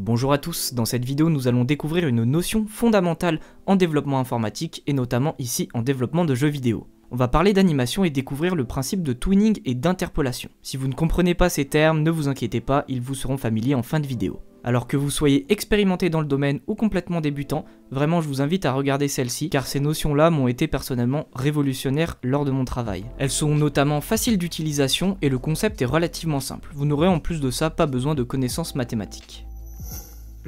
Bonjour à tous, dans cette vidéo nous allons découvrir une notion fondamentale en développement informatique et notamment ici en développement de jeux vidéo. On va parler d'animation et découvrir le principe de twinning et d'interpolation. Si vous ne comprenez pas ces termes, ne vous inquiétez pas, ils vous seront familiers en fin de vidéo. Alors que vous soyez expérimenté dans le domaine ou complètement débutant, vraiment je vous invite à regarder celle-ci car ces notions-là m'ont été personnellement révolutionnaires lors de mon travail. Elles sont notamment faciles d'utilisation et le concept est relativement simple. Vous n'aurez en plus de ça pas besoin de connaissances mathématiques.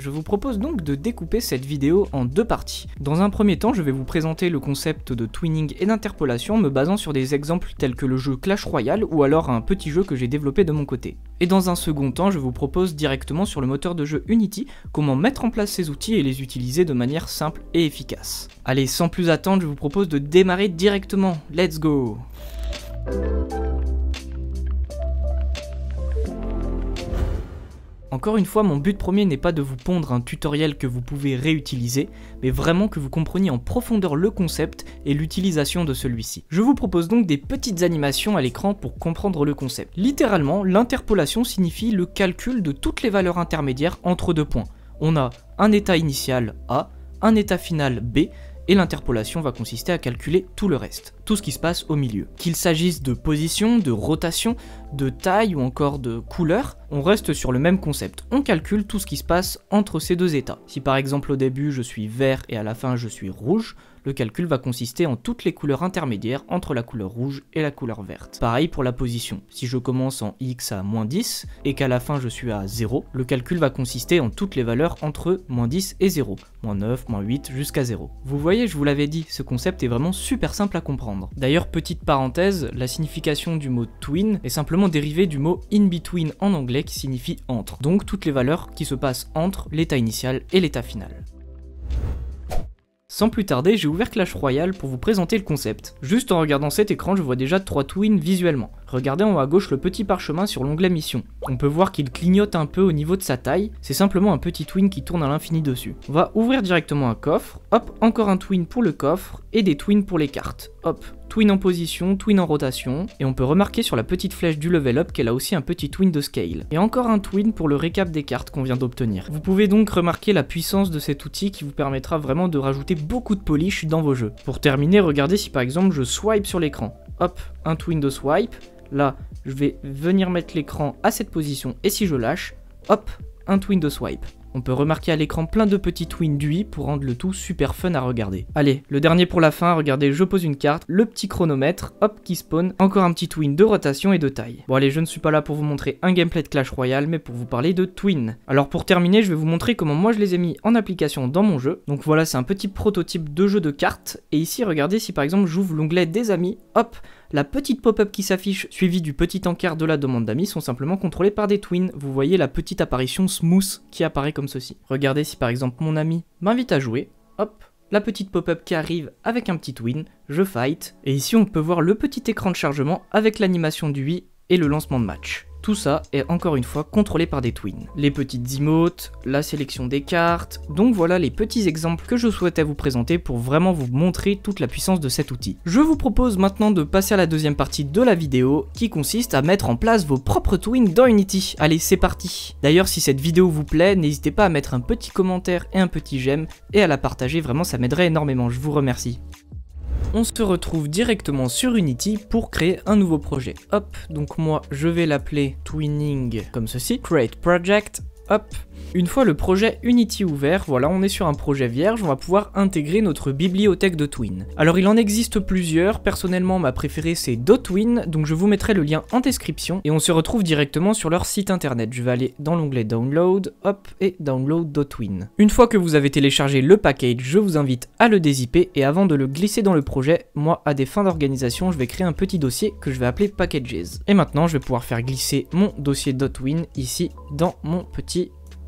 Je vous propose donc de découper cette vidéo en deux parties. Dans un premier temps, je vais vous présenter le concept de twinning et d'interpolation me basant sur des exemples tels que le jeu Clash Royale ou alors un petit jeu que j'ai développé de mon côté. Et dans un second temps, je vous propose directement sur le moteur de jeu Unity comment mettre en place ces outils et les utiliser de manière simple et efficace. Allez, sans plus attendre, je vous propose de démarrer directement. Let's go! Encore une fois, mon but premier n'est pas de vous pondre un tutoriel que vous pouvez réutiliser, mais vraiment que vous compreniez en profondeur le concept et l'utilisation de celui-ci. Je vous propose donc des petites animations à l'écran pour comprendre le concept. Littéralement, l'interpolation signifie le calcul de toutes les valeurs intermédiaires entre deux points. On a un état initial A, un état final B, et l'interpolation va consister à calculer tout le reste, tout ce qui se passe au milieu. Qu'il s'agisse de position, de rotation, de taille ou encore de couleur, on reste sur le même concept. On calcule tout ce qui se passe entre ces deux états. Si par exemple au début je suis vert et à la fin je suis rouge, le calcul va consister en toutes les couleurs intermédiaires entre la couleur rouge et la couleur verte. Pareil pour la position. Si je commence en x à moins 10 et qu'à la fin je suis à 0, le calcul va consister en toutes les valeurs entre moins 10 et 0, moins 9, moins 8 jusqu'à 0. Vous voyez, je vous l'avais dit, ce concept est vraiment super simple à comprendre. D'ailleurs, petite parenthèse, la signification du mot twin est simplement dérivée du mot in between en anglais qui signifie entre. Donc toutes les valeurs qui se passent entre l'état initial et l'état final. Sans plus tarder, j'ai ouvert Clash Royale pour vous présenter le concept. Juste en regardant cet écran, je vois déjà trois twins visuellement. Regardez en haut à gauche le petit parchemin sur l'onglet mission. On peut voir qu'il clignote un peu au niveau de sa taille, c'est simplement un petit twin qui tourne à l'infini dessus. On va ouvrir directement un coffre, hop, encore un twin pour le coffre, et des twins pour les cartes. Hop, twin en position, twin en rotation, et on peut remarquer sur la petite flèche du level up qu'elle a aussi un petit twin de scale. Et encore un twin pour le récap des cartes qu'on vient d'obtenir. Vous pouvez donc remarquer la puissance de cet outil qui vous permettra vraiment de rajouter beaucoup de polish dans vos jeux. Pour terminer, regardez si par exemple je swipe sur l'écran. Hop, un twin de swipe, Là, je vais venir mettre l'écran à cette position et si je lâche, hop, un twin de swipe. On peut remarquer à l'écran plein de petits twins d'UI pour rendre le tout super fun à regarder. Allez, le dernier pour la fin, regardez, je pose une carte, le petit chronomètre, hop, qui spawn, encore un petit twin de rotation et de taille. Bon allez, je ne suis pas là pour vous montrer un gameplay de Clash Royale, mais pour vous parler de twins. Alors pour terminer, je vais vous montrer comment moi je les ai mis en application dans mon jeu. Donc voilà, c'est un petit prototype de jeu de cartes, et ici, regardez, si par exemple j'ouvre l'onglet des amis, hop, la petite pop-up qui s'affiche suivie du petit encart de la demande d'amis sont simplement contrôlés par des twins. Vous voyez la petite apparition smooth qui apparaît comme ceci. Regardez si par exemple mon ami m'invite à jouer, hop, la petite pop-up qui arrive avec un petit twin, je fight, et ici on peut voir le petit écran de chargement avec l'animation du Wii et le lancement de match. Tout ça est encore une fois contrôlé par des twins. Les petites emotes, la sélection des cartes, donc voilà les petits exemples que je souhaitais vous présenter pour vraiment vous montrer toute la puissance de cet outil. Je vous propose maintenant de passer à la deuxième partie de la vidéo qui consiste à mettre en place vos propres twins dans Unity. Allez c'est parti D'ailleurs si cette vidéo vous plaît, n'hésitez pas à mettre un petit commentaire et un petit j'aime et à la partager, vraiment ça m'aiderait énormément, je vous remercie on se retrouve directement sur Unity pour créer un nouveau projet. Hop, donc moi je vais l'appeler Twinning comme ceci, Create Project, hop, une fois le projet Unity ouvert, voilà on est sur un projet vierge, on va pouvoir intégrer notre bibliothèque de Twin. Alors il en existe plusieurs, personnellement ma préférée c'est DoTwin, donc je vous mettrai le lien en description et on se retrouve directement sur leur site internet. Je vais aller dans l'onglet Download, hop, et Download DoTwin. Une fois que vous avez téléchargé le package, je vous invite à le dézipper et avant de le glisser dans le projet, moi à des fins d'organisation je vais créer un petit dossier que je vais appeler Packages. Et maintenant je vais pouvoir faire glisser mon dossier DoTwin ici dans mon petit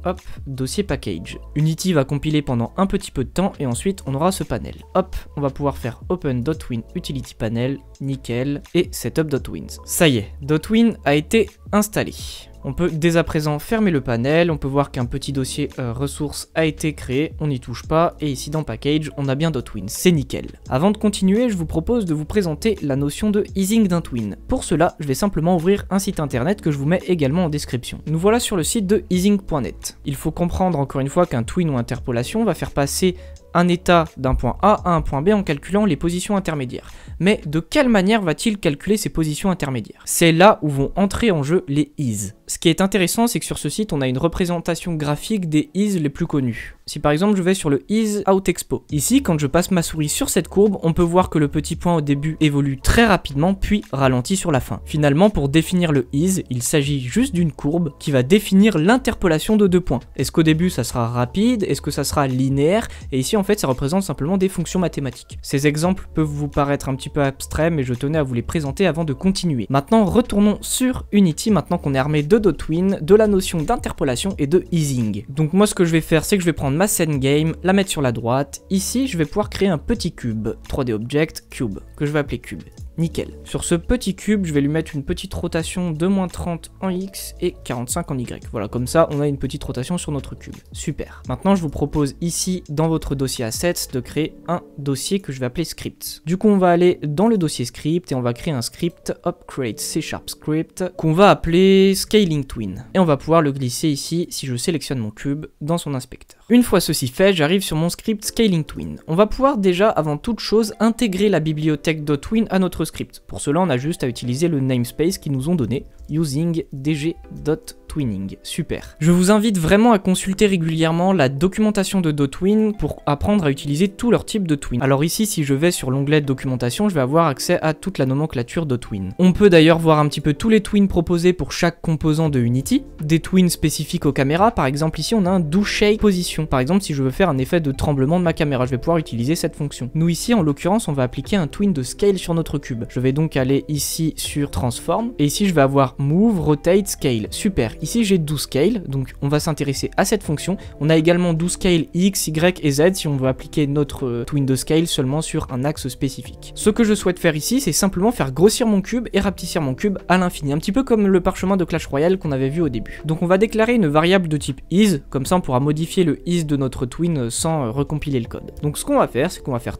Hop, dossier package. Unity va compiler pendant un petit peu de temps et ensuite on aura ce panel. Hop, on va pouvoir faire open.win utility panel, nickel, et setup.wins. Ça y est, .win a été installé. On peut dès à présent fermer le panel, on peut voir qu'un petit dossier euh, ressources a été créé, on n'y touche pas, et ici dans Package, on a bien twins, c'est nickel. Avant de continuer, je vous propose de vous présenter la notion de easing d'un twin. Pour cela, je vais simplement ouvrir un site internet que je vous mets également en description. Nous voilà sur le site de easing.net. Il faut comprendre encore une fois qu'un twin ou interpolation va faire passer un état d'un point A à un point B en calculant les positions intermédiaires. Mais de quelle manière va-t-il calculer ces positions intermédiaires C'est là où vont entrer en jeu les is. Ce qui est intéressant, c'est que sur ce site, on a une représentation graphique des is les plus connus. Si par exemple je vais sur le is out expo, ici quand je passe ma souris sur cette courbe, on peut voir que le petit point au début évolue très rapidement puis ralentit sur la fin. Finalement, pour définir le is, il s'agit juste d'une courbe qui va définir l'interpolation de deux points. Est-ce qu'au début ça sera rapide Est-ce que ça sera linéaire Et ici en fait ça représente simplement des fonctions mathématiques. Ces exemples peuvent vous paraître un petit peu abstraits mais je tenais à vous les présenter avant de continuer. Maintenant retournons sur Unity maintenant qu'on est armé de Dotwin, de la notion d'interpolation et de easing. Donc moi ce que je vais faire c'est que je vais prendre ma scène game, la mettre sur la droite, ici je vais pouvoir créer un petit cube, 3D object cube, que je vais appeler cube nickel. Sur ce petit cube, je vais lui mettre une petite rotation de moins 30 en X et 45 en Y. Voilà, comme ça, on a une petite rotation sur notre cube. Super. Maintenant, je vous propose ici, dans votre dossier Assets, de créer un dossier que je vais appeler Script. Du coup, on va aller dans le dossier Script et on va créer un script, Upgrade C Sharp Script, qu'on va appeler Scaling Twin. Et on va pouvoir le glisser ici, si je sélectionne mon cube, dans son inspecteur. Une fois ceci fait, j'arrive sur mon script Scaling Twin. On va pouvoir déjà, avant toute chose, intégrer la bibliothèque .twin à notre script. Pour cela, on a juste à utiliser le namespace qu'ils nous ont donné, using dg.twin. Super. Je vous invite vraiment à consulter régulièrement la documentation de Dotwin pour apprendre à utiliser tous leurs types de twin. Alors ici, si je vais sur l'onglet documentation, je vais avoir accès à toute la nomenclature Dotwin. On peut d'ailleurs voir un petit peu tous les twins proposés pour chaque composant de Unity, des twins spécifiques aux caméras, par exemple ici on a un Do Position. Par exemple, si je veux faire un effet de tremblement de ma caméra, je vais pouvoir utiliser cette fonction. Nous ici, en l'occurrence, on va appliquer un twin de scale sur notre cube. Je vais donc aller ici sur Transform, et ici je vais avoir Move, Rotate, Scale. Super, Ici, j'ai 12 scale donc on va s'intéresser à cette fonction. On a également 12 scale x, y et z si on veut appliquer notre euh, twin de scale seulement sur un axe spécifique. Ce que je souhaite faire ici, c'est simplement faire grossir mon cube et rapetissir mon cube à l'infini, un petit peu comme le parchemin de Clash Royale qu'on avait vu au début. Donc on va déclarer une variable de type is, comme ça on pourra modifier le is de notre twin sans euh, recompiler le code. Donc ce qu'on va faire, c'est qu'on va faire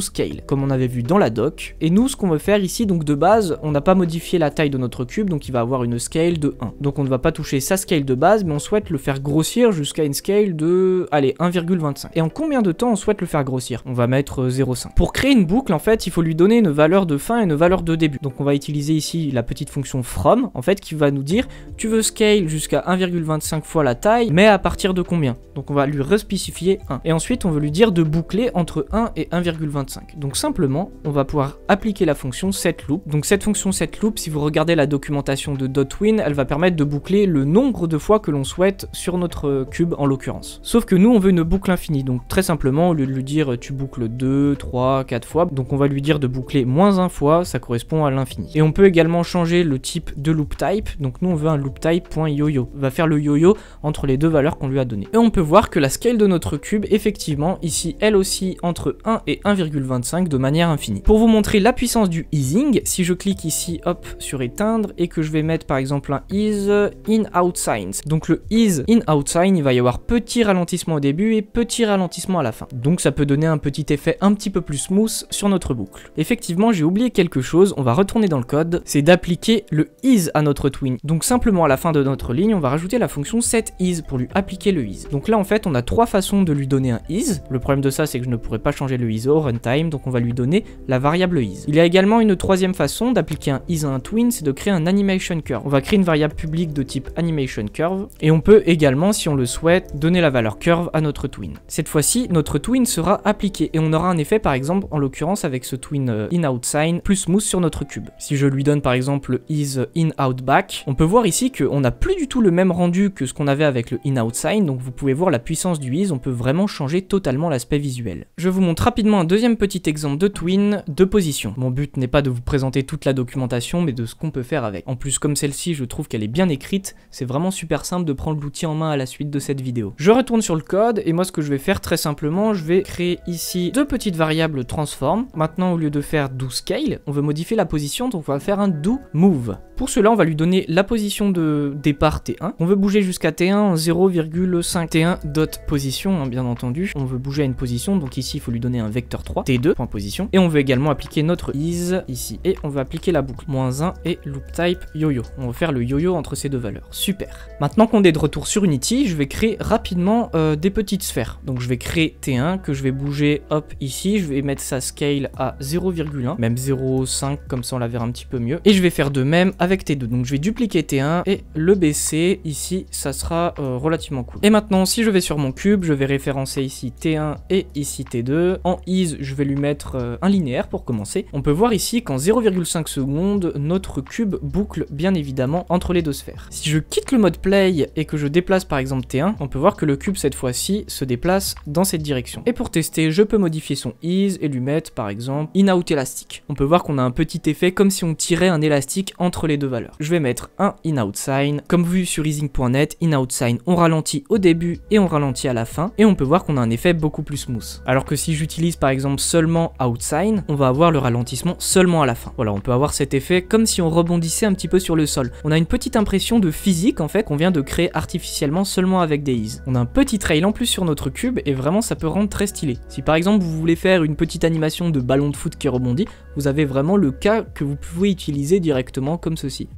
scale comme on avait vu dans la doc. Et nous, ce qu'on veut faire ici, donc de base, on n'a pas modifié la taille de notre cube, donc il va avoir une scale de 1. Donc on ne va pas toucher sa scale de base, mais on souhaite le faire grossir jusqu'à une scale de, allez, 1,25. Et en combien de temps on souhaite le faire grossir On va mettre 0,5. Euh, Pour créer une boucle, en fait, il faut lui donner une valeur de fin et une valeur de début. Donc on va utiliser ici la petite fonction from, en fait, qui va nous dire, tu veux scale jusqu'à 1,25 fois la taille, mais à partir de combien Donc on va lui respécifier 1. Et ensuite, on veut lui dire de boucler entre 1 et 1,25. Donc simplement, on va pouvoir appliquer la fonction setLoop. Donc cette fonction setLoop, si vous regardez la documentation de DotWin, elle va permettre de boucler le nombre de fois que l'on souhaite sur notre euh, cube en l'occurrence. Sauf que nous on veut une boucle infinie, donc très simplement au lieu de lui dire tu boucles 2, 3, 4 fois, donc on va lui dire de boucler moins 1 fois, ça correspond à l'infini. Et on peut également changer le type de loop type, donc nous on veut un loop type type.yoyo, va faire le yo-yo entre les deux valeurs qu'on lui a données. Et on peut voir que la scale de notre cube effectivement ici elle aussi entre 1 et 1,25 de manière infinie. Pour vous montrer la puissance du easing, si je clique ici hop sur éteindre et que je vais mettre par exemple un ease is uh, in signs Donc le is in outside, il va y avoir petit ralentissement au début et petit ralentissement à la fin. Donc ça peut donner un petit effet un petit peu plus smooth sur notre boucle. Effectivement, j'ai oublié quelque chose, on va retourner dans le code, c'est d'appliquer le is à notre twin. Donc simplement à la fin de notre ligne, on va rajouter la fonction set is pour lui appliquer le is. Donc là en fait, on a trois façons de lui donner un is. Le problème de ça, c'est que je ne pourrais pas changer le is au runtime, donc on va lui donner la variable is. Il y a également une troisième façon d'appliquer un is à un twin, c'est de créer un animation curve. On va créer une variable publique de type animation curve, et on peut également, si on le souhaite, donner la valeur curve à notre twin. Cette fois-ci, notre twin sera appliqué, et on aura un effet par exemple, en l'occurrence avec ce twin euh, in-out sign, plus smooth sur notre cube. Si je lui donne par exemple le is euh, in-out back, on peut voir ici que on n'a plus du tout le même rendu que ce qu'on avait avec le in-out sign, donc vous pouvez voir la puissance du is, on peut vraiment changer totalement l'aspect visuel. Je vous montre rapidement un deuxième petit exemple de twin de position. Mon but n'est pas de vous présenter toute la documentation, mais de ce qu'on peut faire avec. En plus, comme celle-ci, je trouve qu'elle est bien écrite, c'est vraiment super simple de prendre l'outil en main à la suite de cette vidéo. Je retourne sur le code et moi ce que je vais faire très simplement, je vais créer ici deux petites variables transform. Maintenant au lieu de faire do scale, on veut modifier la position donc on va faire un do move. Pour cela, on va lui donner la position de départ T1. On veut bouger jusqu'à T1 0,5 T1 dot position, hein, bien entendu. On veut bouger à une position, donc ici, il faut lui donner un vecteur 3, T2, point position. Et on veut également appliquer notre is ici. Et on veut appliquer la boucle, moins 1 et loop type yo-yo. On va faire le yo-yo entre ces deux valeurs. Super. Maintenant qu'on est de retour sur Unity, je vais créer rapidement euh, des petites sphères. Donc je vais créer T1 que je vais bouger hop ici, je vais mettre sa scale à 0,1, même 0,5 comme ça on la verra un petit peu mieux. Et je vais faire de même avec T2. Donc je vais dupliquer T1 et le baisser ici, ça sera euh, relativement cool. Et maintenant, si je vais sur mon cube, je vais référencer ici T1 et ici T2. En ease, je vais lui mettre euh, un linéaire pour commencer. On peut voir ici qu'en 0,5 secondes, notre cube boucle bien évidemment entre les deux sphères. Si je quitte le mode play et que je déplace par exemple T1, on peut voir que le cube cette fois-ci se déplace dans cette direction. Et pour tester, je peux modifier son ease et lui mettre par exemple in-out élastique. On peut voir qu'on a un petit effet comme si on tirait un élastique entre les de valeur. Je vais mettre un in-out sign. Comme vu sur easing.net, in-out sign, on ralentit au début et on ralentit à la fin, et on peut voir qu'on a un effet beaucoup plus smooth. Alors que si j'utilise par exemple seulement out sign, on va avoir le ralentissement seulement à la fin. Voilà, on peut avoir cet effet comme si on rebondissait un petit peu sur le sol. On a une petite impression de physique en fait qu'on vient de créer artificiellement seulement avec des ease. On a un petit trail en plus sur notre cube et vraiment ça peut rendre très stylé. Si par exemple vous voulez faire une petite animation de ballon de foot qui rebondit, vous avez vraiment le cas que vous pouvez utiliser directement comme ce souci.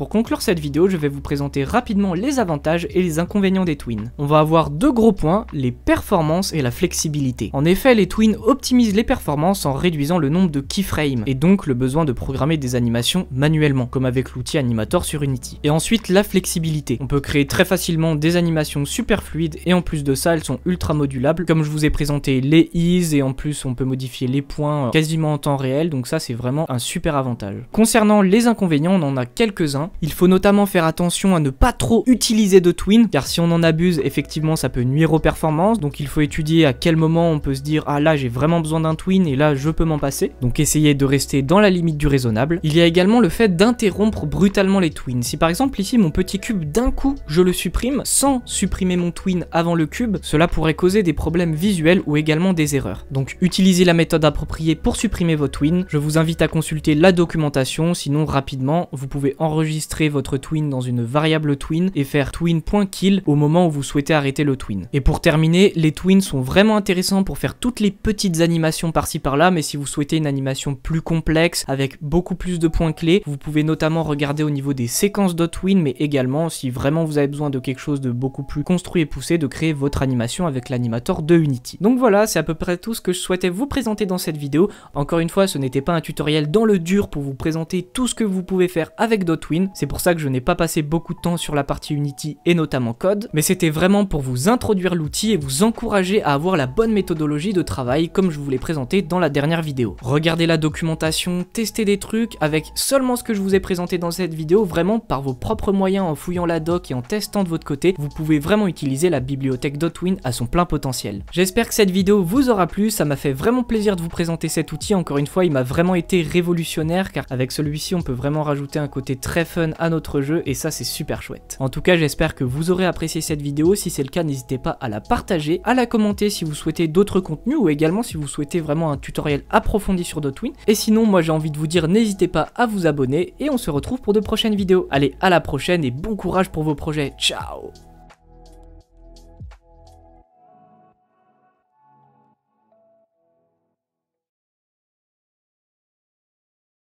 Pour conclure cette vidéo, je vais vous présenter rapidement les avantages et les inconvénients des twins. On va avoir deux gros points, les performances et la flexibilité. En effet, les twins optimisent les performances en réduisant le nombre de keyframes, et donc le besoin de programmer des animations manuellement, comme avec l'outil Animator sur Unity. Et ensuite, la flexibilité. On peut créer très facilement des animations super fluides, et en plus de ça, elles sont ultra modulables. Comme je vous ai présenté les ease, et en plus on peut modifier les points quasiment en temps réel, donc ça c'est vraiment un super avantage. Concernant les inconvénients, on en a quelques-uns. Il faut notamment faire attention à ne pas trop utiliser de twins, car si on en abuse, effectivement, ça peut nuire aux performances, donc il faut étudier à quel moment on peut se dire « Ah là, j'ai vraiment besoin d'un twin et là, je peux m'en passer », donc essayez de rester dans la limite du raisonnable. Il y a également le fait d'interrompre brutalement les twins. Si par exemple, ici, mon petit cube, d'un coup, je le supprime, sans supprimer mon twin avant le cube, cela pourrait causer des problèmes visuels ou également des erreurs. Donc utilisez la méthode appropriée pour supprimer vos twins, je vous invite à consulter la documentation, sinon rapidement, vous pouvez enregistrer votre twin dans une variable twin et faire twin.kill au moment où vous souhaitez arrêter le twin. Et pour terminer, les twins sont vraiment intéressants pour faire toutes les petites animations par-ci par-là, mais si vous souhaitez une animation plus complexe, avec beaucoup plus de points clés, vous pouvez notamment regarder au niveau des séquences de twin, mais également si vraiment vous avez besoin de quelque chose de beaucoup plus construit et poussé, de créer votre animation avec l'animator de Unity. Donc voilà, c'est à peu près tout ce que je souhaitais vous présenter dans cette vidéo. Encore une fois, ce n'était pas un tutoriel dans le dur pour vous présenter tout ce que vous pouvez faire avec Dotwin, c'est pour ça que je n'ai pas passé beaucoup de temps sur la partie Unity et notamment code, mais c'était vraiment pour vous introduire l'outil et vous encourager à avoir la bonne méthodologie de travail comme je vous l'ai présenté dans la dernière vidéo. Regardez la documentation, testez des trucs avec seulement ce que je vous ai présenté dans cette vidéo, vraiment par vos propres moyens en fouillant la doc et en testant de votre côté, vous pouvez vraiment utiliser la bibliothèque Dotwin à son plein potentiel. J'espère que cette vidéo vous aura plu, ça m'a fait vraiment plaisir de vous présenter cet outil, encore une fois il m'a vraiment été révolutionnaire car avec celui-ci on peut vraiment rajouter un côté très fun à notre jeu et ça c'est super chouette. En tout cas j'espère que vous aurez apprécié cette vidéo, si c'est le cas n'hésitez pas à la partager, à la commenter si vous souhaitez d'autres contenus ou également si vous souhaitez vraiment un tutoriel approfondi sur Dotwin. Et sinon moi j'ai envie de vous dire n'hésitez pas à vous abonner et on se retrouve pour de prochaines vidéos. Allez à la prochaine et bon courage pour vos projets, ciao